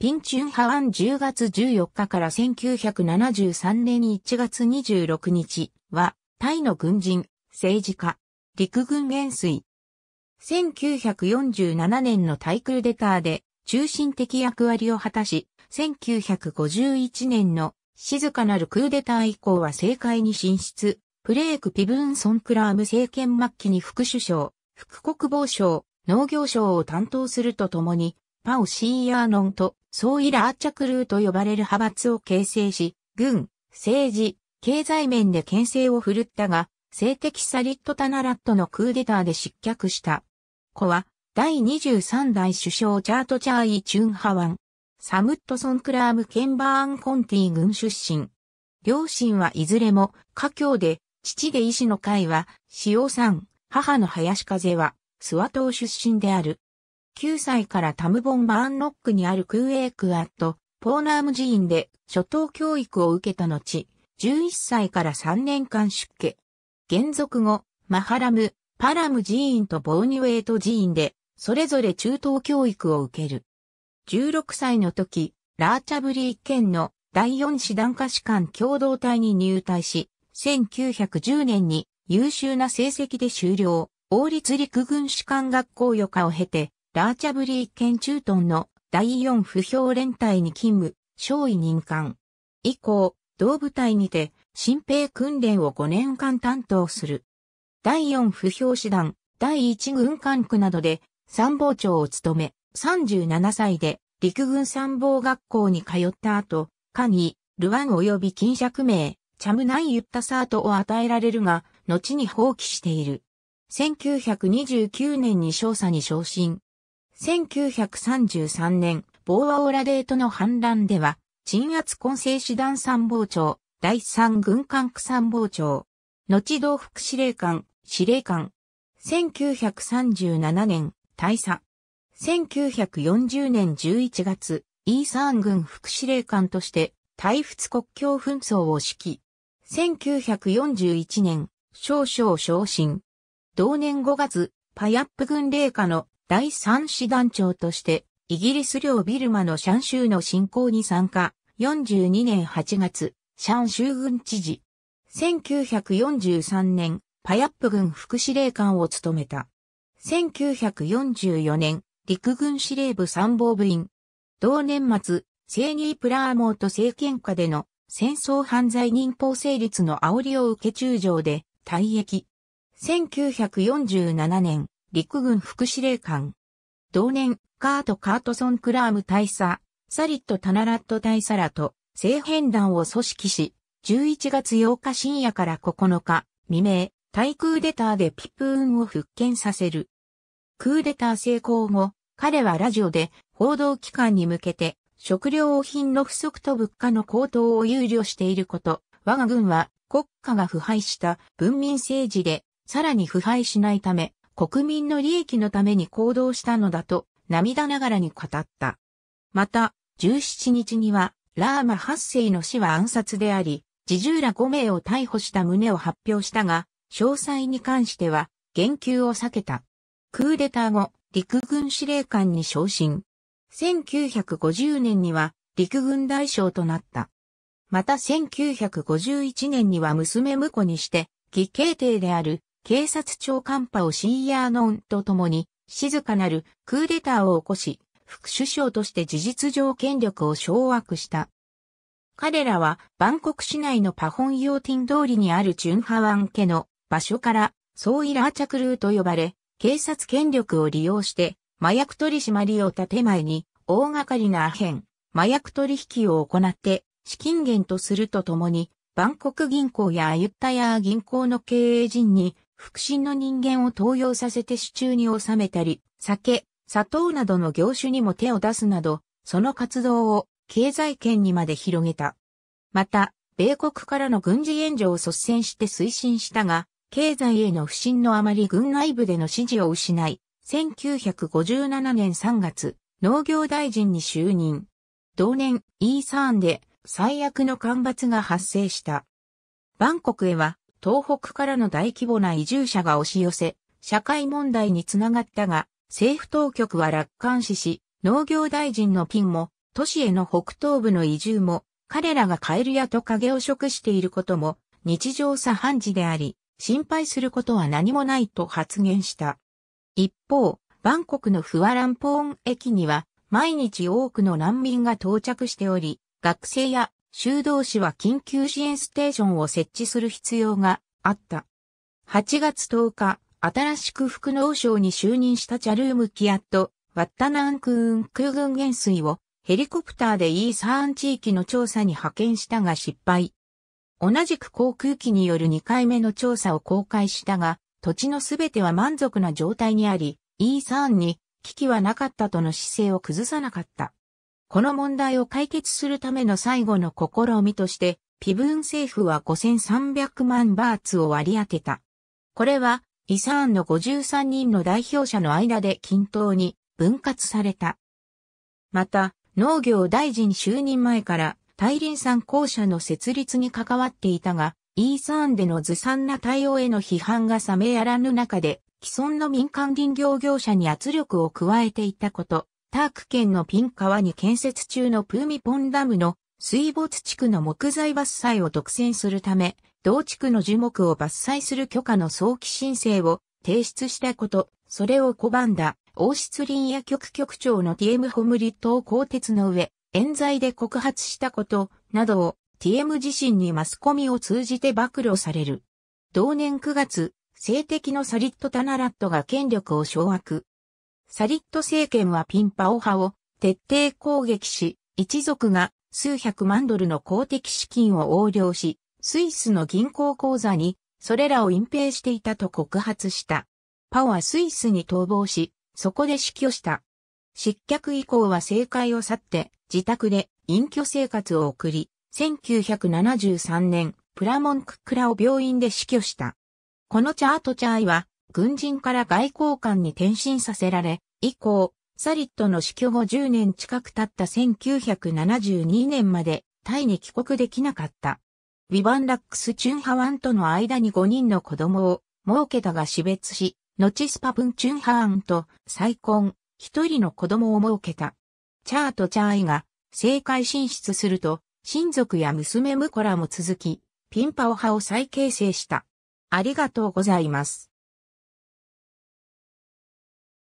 ピンチュンハワン10月14日から1973年1月26日は、タイの軍人、政治家、陸軍元帥。1947年の対クルデターで中心的役割を果たし、1951年の静かなるクーデター以降は政界に進出、プレーク・ピブンソン・クラーム政権末期に副首相、副国防相、農業省を担当するとともに、パオシーヤーノンとソーイラーチャクルーと呼ばれる派閥を形成し、軍、政治、経済面で牽制を振るったが、政敵サリット・タナラットのクーデターで失脚した。子は、第23代首相チャート・チャーイ・チュンハワン、サムット・ソン・クラーム・ケンバーン・コンティ軍出身。両親はいずれも、家境で、父で医師の会は、塩さん、母の林風は、諏訪島出身である。9歳からタムボンバーンロックにあるクーエークアット、ポーナーム寺院で初等教育を受けた後、11歳から3年間出家。現俗後、マハラム、パラム寺院とボーニュエート寺院で、それぞれ中等教育を受ける。16歳の時、ラーチャブリー県の第4師団科士官共同体に入隊し、1910年に優秀な成績で終了、王立陸軍士官学校予科を経て、ラーチャブリー県中東の第四不評連隊に勤務、少尉任官。以降、同部隊にて、新兵訓練を5年間担当する。第四不評師団、第一軍管区などで参謀長を務め、37歳で陸軍参謀学校に通った後、カにルワン及び金釈名、チャムナイユッタサートを与えられるが、後に放棄している。1929年に少佐に昇進。1933年、ボーアオラデートの反乱では、鎮圧混成師団参謀長、第三軍管区参謀長、後同副司令官、司令官。1937年、大佐。1940年11月、イーサーン軍副司令官として、大仏国境紛争を指揮。1941年、少々昇進。同年5月、パヤップ軍令下の第3師団長として、イギリス領ビルマのシャン州の侵攻に参加、42年8月、シャン州軍知事。1943年、パヤップ軍副司令官を務めた。1944年、陸軍司令部参謀部員。同年末、セーニープラーモート政権下での戦争犯罪人法成立の煽りを受け中将で退役。1947年、陸軍副司令官。同年、カート・カートソン・クラーム大佐、サリット・タナラット大佐らと、政変団を組織し、11月8日深夜から9日、未明、対空デターでピプーンを復権させる。クーデター成功後、彼はラジオで報道機関に向けて食料品の不足と物価の高騰を憂慮していること、我が軍は国家が腐敗した文民政治でさらに腐敗しないため国民の利益のために行動したのだと涙ながらに語った。また、17日には、ラーマ8世の死は暗殺であり、自重ら5名を逮捕した旨を発表したが、詳細に関しては、言及を避けた。クーデター後、陸軍司令官に昇進。1950年には、陸軍大将となった。また1951年には娘婿にして、義兄弟である警察庁カンパシーヤーノンと共に、静かなるクーデターを起こし、副首相として事実上権力を掌握した。彼らは、バンコク市内のパホンヨーティン通りにあるチュンハワン家の場所から、ソーイラーチャクルーと呼ばれ、警察権力を利用して、麻薬取締りを建前に、大掛かりなアヘン、麻薬取引を行って、資金源とするとともに、バンコク銀行やアユッタヤー銀行の経営陣に、腹心の人間を登用させて手中に収めたり、酒、砂糖などの業種にも手を出すなど、その活動を経済圏にまで広げた。また、米国からの軍事援助を率先して推進したが、経済への不信のあまり軍内部での支持を失い、1957年3月、農業大臣に就任。同年、イーサーンで最悪の干ばつが発生した。バンコクへは東北からの大規模な移住者が押し寄せ、社会問題につながったが、政府当局は楽観視し、農業大臣のピンも、都市への北東部の移住も、彼らがカエルやトカゲを食していることも、日常茶飯事であり、心配することは何もないと発言した。一方、バンコクのフワランポーン駅には、毎日多くの難民が到着しており、学生や修道士は緊急支援ステーションを設置する必要があった。8月10日、新しく副農省に就任したチャルーム・キアット、ワッタナンクーン空軍元帥をヘリコプターでイーサーン地域の調査に派遣したが失敗。同じく航空機による2回目の調査を公開したが、土地のすべては満足な状態にあり、イーサーンに危機はなかったとの姿勢を崩さなかった。この問題を解決するための最後の試みとして、ピブーン政府は5300万バーツを割り当てた。これは、イサーンの53人の代表者の間で均等に分割された。また、農業大臣就任前から、大林山公社の設立に関わっていたが、イーサーンでのずさんな対応への批判が冷めやらぬ中で、既存の民間林業業者に圧力を加えていたこと、ターク県のピン川に建設中のプーミポンダムの水没地区の木材伐採を独占するため、同地区の樹木を伐採する許可の早期申請を提出したこと、それを拒んだ王室林野局局長のティエムホムリ島鋼鉄の上、冤罪で告発したことなどをティエム自身にマスコミを通じて暴露される。同年9月、性的のサリット・タナラットが権力を掌握、サリット政権はピンパオ派を徹底攻撃し、一族が数百万ドルの公的資金を横領し、スイスの銀行口座にそれらを隠蔽していたと告発した。パオはスイスに逃亡し、そこで死去した。失脚以降は政界を去って、自宅で隠居生活を送り、1973年、プラモンククラを病院で死去した。このチャートチャイは、軍人から外交官に転身させられ、以降、サリットの死去後10年近く経った1972年までタイに帰国できなかった。ビィバンラックス・チュンハワンとの間に5人の子供を設けたが死別し、後スパプン・チュンハワンと再婚、一人の子供を設けた。チャーとチャーイが政界進出すると、親族や娘婿らも続き、ピンパオ派を再形成した。ありがとうございます。